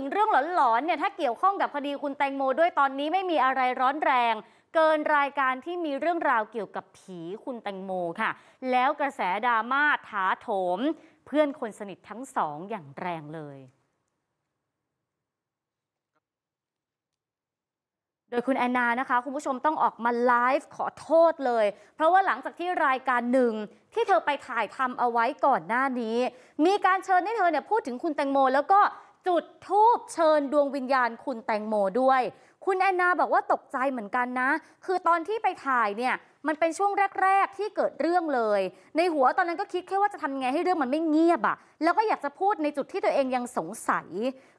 ถึงเรื่องหลอนๆเนี่ยถ้าเกี่ยวข้องกับคดีคุณแตงโมด้วยตอนนี้ไม่มีอะไรร้อนแรง เกินรายการที่มีเรื่องราวเกี่ยวกับผีคุณแตงโมค่ะ แล้วกระแสดราม่าถาโถม เพื่อนคนสนิททั้งสองอย่างแรงเลย โดยคุณแอนนานะคะ คุณผู้ชมต้องออกมาไลฟ์ขอโทษเลย เพราะว่าหลังจากที่รายการหนึ่งที่เธอไปถ่ายทำเอาไว้ก่อนหน้านี้ มีการเชิญให้เธอเนี่ยพูดถึงคุณแตงโมแล้วก็จุดทูบเชิญดวงวิญญาณคุณแตงโมด้วย คุณแอนนาบอกว่าตกใจเหมือนกันนะ คือตอนที่ไปถ่ายเนี่ยมันเป็นช่วงแรก ๆ ที่เกิดเรื่องเลย ในหัวตอนนั้นก็คิดแค่ว่าจะทำไงให้เรื่องมันไม่เงียบอะแล้วก็อยากจะพูดในจุดที่ตัวเองยังสงสัย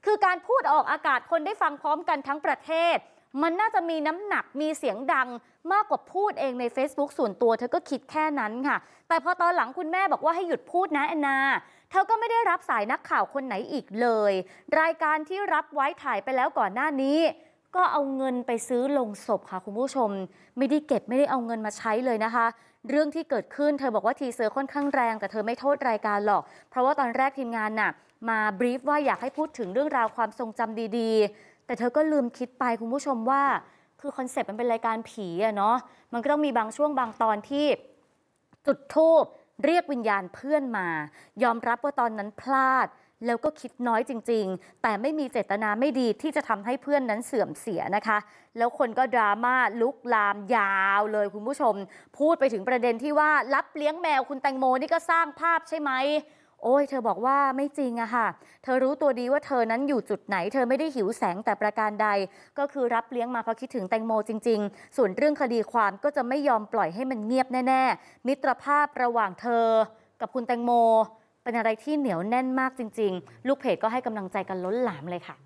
คือการพูดออกอากาศคนได้ฟังพร้อมกันทั้งประเทศมันน่าจะมีน้ำหนักมีเสียงดังมากกว่าพูดเองใน Facebook ส่วนตัวเธอก็คิดแค่นั้นค่ะ แต่พอตอนหลังคุณแม่บอกว่าให้หยุดพูดนะแอนนา เธอก็ไม่ได้รับสายนักข่าวคนไหนอีกเลย รายการที่รับไว้ถ่ายไปแล้วก่อนหน้านี้ ก็เอาเงินไปซื้อลงศพค่ะคุณผู้ชม ไม่ได้เก็บ ไม่ได้เอาเงินมาใช้เลยนะคะ เรื่องที่เกิดขึ้นเธอบอกว่าทีเซอร์ค่อนข้างแรง แต่เธอไม่โทษรายการหรอก เพราะว่าตอนแรกทีมงานน่ะมาบรีฟว่าอยากให้พูดถึงเรื่องราวความทรงจำดีแต่เธอก็ลืมคิดไปคุณผู้ชมว่าคือคอนเซปต์มันเป็นรายการผีอะเนาะมันก็ต้องมีบางช่วงบางตอนที่จุดทูบเรียกวิญญาณเพื่อนมา ยอมรับว่าตอนนั้นพลาดแล้วก็คิดน้อยจริงๆ แต่ไม่มีเจตนาไม่ดีที่จะทำให้เพื่อนนั้นเสื่อมเสียนะคะ แล้วคนก็ดราม่าลุก ลามยาวเลยคุณผู้ชมพูดไปถึงประเด็นที่ว่ารับเลี้ยงแมวคุณแตงโมนี่ก็สร้างภาพใช่ไหมโอ้ย เธอบอกว่าไม่จริงอะค่ะ เธอรู้ตัวดีว่าเธอนั้นอยู่จุดไหน เธอไม่ได้หิวแสงแต่ประการใด ก็คือรับเลี้ยงมาเพราะคิดถึงแตงโมจริงๆ ส่วนเรื่องคดีความก็จะไม่ยอมปล่อยให้มันเงียบแน่ ๆ มิตรภาพระหว่างเธอ กับคุณแตงโม เป็นอะไรที่เหนียวแน่นมากจริง ๆ ลูกเพจก็ให้กำลังใจกันล้นหลามเลยค่ะ